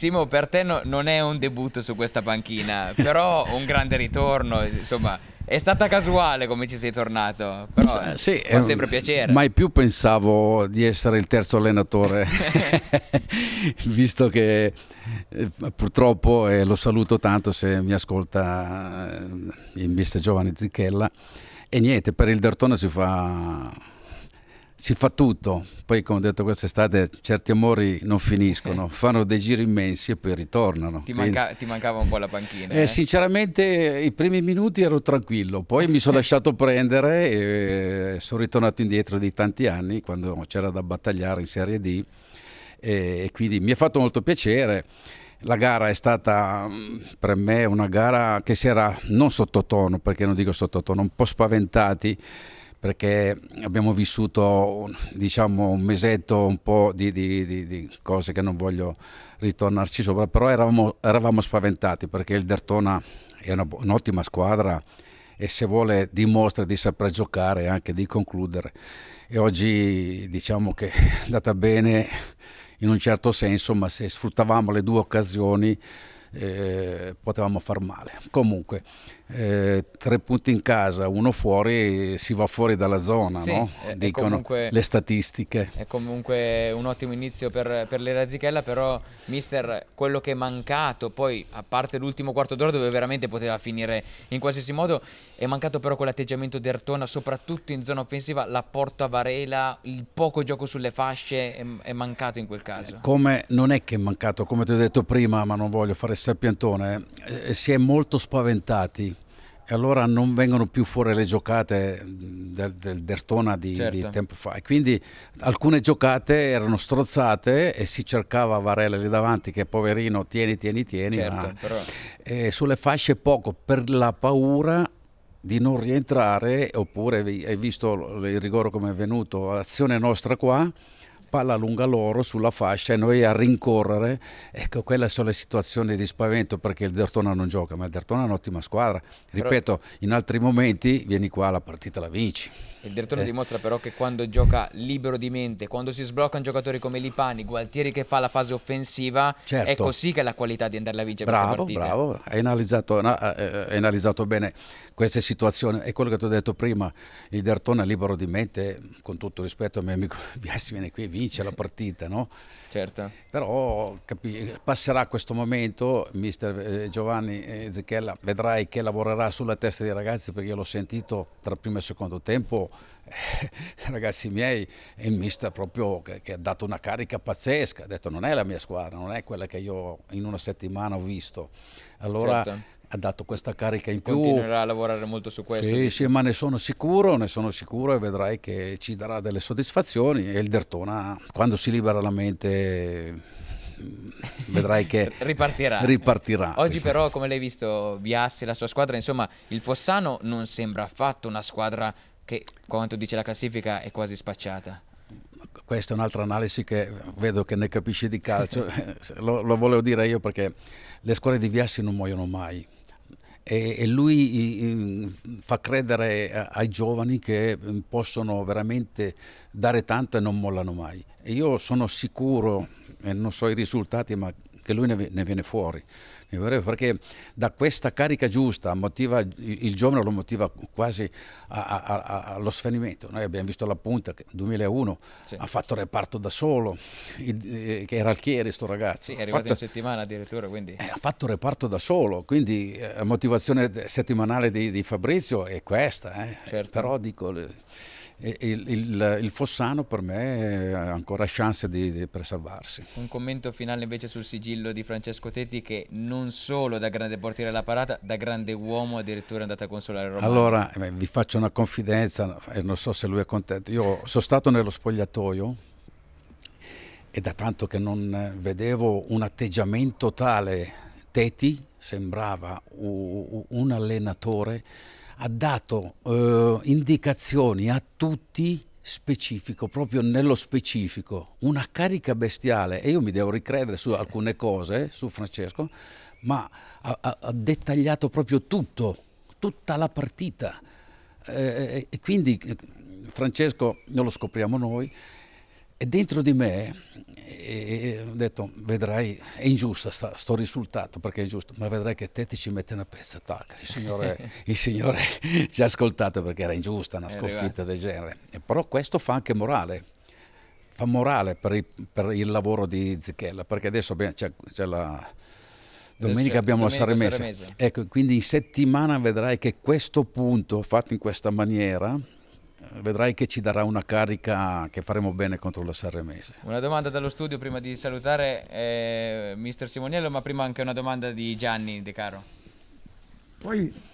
Simo, per te no, non è un debutto su questa panchina, però un grande ritorno, insomma, è stata casuale come ci sei tornato, però S- sì, fa sempre piacere. Mai più pensavo di essere il terzo allenatore, visto che eh, purtroppo, e eh, lo saluto tanto se mi ascolta eh, il mister Giovanni Zicchella, e niente, per il Dertona si fa si fa tutto, poi come ho detto quest'estate certi amori non finiscono, fanno dei giri immensi e poi ritornano. Ti, manca, Quindi... ti mancava un po' la panchina? Eh, eh? Sinceramente i primi minuti ero tranquillo, poi mi sono lasciato prendere e eh, sono ritornato indietro di tanti anni quando c'era da battagliare in Serie D e quindi mi ha fatto molto piacere. La gara è stata mm, per me una gara che si era non sottotono, perché non dico sottotono, un po' spaventati perché abbiamo vissuto diciamo, un mesetto un po' di, di, di, di, cose che non voglio ritornarci sopra, però eravamo, eravamo spaventati perché il Dertona è un'ottima squadra e se vuole dimostra di saper giocare e anche di concludere. E oggi diciamo che è andata bene in un certo senso, ma se sfruttavamo le due occasioni eh, potevamo far male. Comunque, eh, tre punti in casa, uno fuori, si va fuori dalla zona, sì, no? dicono comunque, le statistiche. È comunque un ottimo inizio per, per l'Erazichella, però mister, quello che è mancato, poi a parte l'ultimo quarto d'ora dove veramente poteva finire in qualsiasi modo, è mancato però quell'atteggiamento d'Ertona, soprattutto in zona offensiva, l'apporto a Varela, il poco gioco sulle fasce è, è mancato in quel caso. Eh, come non è che è mancato, come ti ho detto prima, ma non voglio fare sappiantone, eh, si è molto spaventati e allora non vengono più fuori le giocate del, del Dertona di, certo. di, tempo fa. E quindi alcune giocate erano strozzate e si cercava Varela lì davanti che poverino tieni, tieni, tieni. Certo, però... Eh, sulle fasce poco per la paura di non rientrare oppure hai visto il rigore come è venuto, azione nostra qua palla lunga loro sulla fascia e noi a rincorrere, ecco quelle sono le situazioni di spavento perché il Dertona non gioca, ma il Dertona è un'ottima squadra, ripeto, però... in altri momenti vieni qua la partita la vinci. Il Dertona eh. dimostra però che quando gioca libero di mente, quando si sbloccano giocatori come Lipani, Gualtieri che fa la fase offensiva, certo. è così che la qualità di andarla a vincere. Bravo, bravo, hai analizzato, eh, eh, hai analizzato bene queste situazioni, è quello che ti ho detto prima, il Dertona libero di mente, con tutto rispetto a mio amico Biassi viene qui e vince vince la partita, no? Certo. Però passerà questo momento, mister eh, Giovanni Zichella, vedrai che lavorerà sulla testa dei ragazzi perché io l'ho sentito tra primo e secondo tempo ragazzi miei è il mister proprio che, che, ha dato una carica pazzesca, ha detto non è la mia squadra, non è quella che io in una settimana ho visto. Allora certo. ha dato questa carica in più. Continuerà a lavorare molto su questo. Sì, sì, ma ne sono sicuro, ne sono sicuro e vedrai che ci darà delle soddisfazioni e il Dertona quando si libera la mente mm, vedrai che ripartirà. ripartirà. Oggi però, come l'hai visto, Biassi, la sua squadra, insomma, il Fossano non sembra affatto una squadra che quanto dice la classifica è quasi spacciata. Questa è un'altra analisi che vedo che ne capisci di calcio, lo, lo, volevo dire io perché le squadre di Viassi non muoiono mai e, e lui in, fa credere ai giovani che mm, possono veramente dare tanto e non mollano mai. E io sono sicuro, e non so i risultati, ma che lui ne, viene fuori, perché da questa carica giusta motiva, il giovane lo motiva quasi a, a, a, allo svenimento. Noi abbiamo visto la punta che nel 2001 sì. ha fatto reparto da solo, eh, che era Chieri sto ragazzo. Sì, è arrivato fatto, in settimana addirittura. Quindi. Eh, ha fatto reparto da solo, quindi la eh, motivazione settimanale di, di Fabrizio è questa, eh. certo. però dico il, il, il, Fossano per me ha ancora chance di, di, per salvarsi. Un commento finale invece sul sigillo di Francesco Tetti che non solo da grande portiere alla parata, da grande uomo addirittura è andato a consolare Roma. Allora eh, vi faccio una confidenza e eh, non so se lui è contento. Io sono stato nello spogliatoio e da tanto che non vedevo un atteggiamento tale Tetti sembrava un allenatore ha dato eh, indicazioni a tutti specifico, proprio nello specifico, una carica bestiale e io mi devo ricredere su alcune cose, eh, su Francesco, ma ha, ha dettagliato proprio tutto, tutta la partita eh, eh, eh e quindi Francesco, non lo scopriamo noi, e dentro di me e ho detto vedrai è ingiusto sta, sto risultato perché è giusto ma vedrai che te ti ci mette una pezza tac il signore, il signore ci ha ascoltato perché era ingiusta una eh, sconfitta del genere e però questo fa anche morale fa morale per il, per il lavoro di Zichella perché adesso c'è la Domenica abbiamo domenica la Saremese. Ecco, quindi in settimana vedrai che questo punto, fatto in questa maniera, vedrai che ci darà una carica che faremo bene contro la Sanremese. Una domanda dallo studio prima di salutare eh, mister Simoniello, ma prima anche una domanda di Gianni De Caro. Poi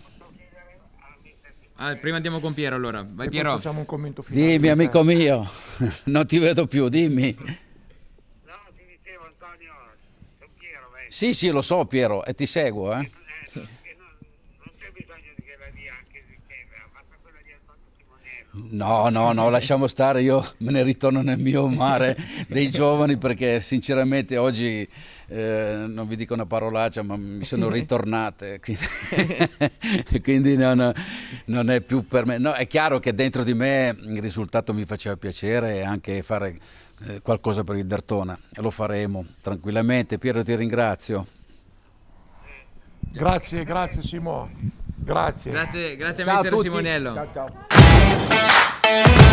Ah, prima andiamo con Piero allora. Vai Piero. Facciamo un commento finale. Dimmi amico mio, non ti vedo più, dimmi. No, ti dicevo Antonio, sono Piero. Vedi. Sì, sì, lo so Piero e ti seguo. Eh. No, no, no, lasciamo stare, io me ne ritorno nel mio mare dei giovani perché sinceramente oggi eh, non vi dico una parolaccia, ma mi sono ritornate, quindi, quindi non, non, è più per me. No, è chiaro che dentro di me il risultato mi faceva piacere anche fare eh, qualcosa per il Dertona e lo faremo tranquillamente. Piero ti ringrazio. Grazie, grazie Simo. Grazie. Grazie, grazie ciao a Mister Simonello. Ciao, ciao. Thank you.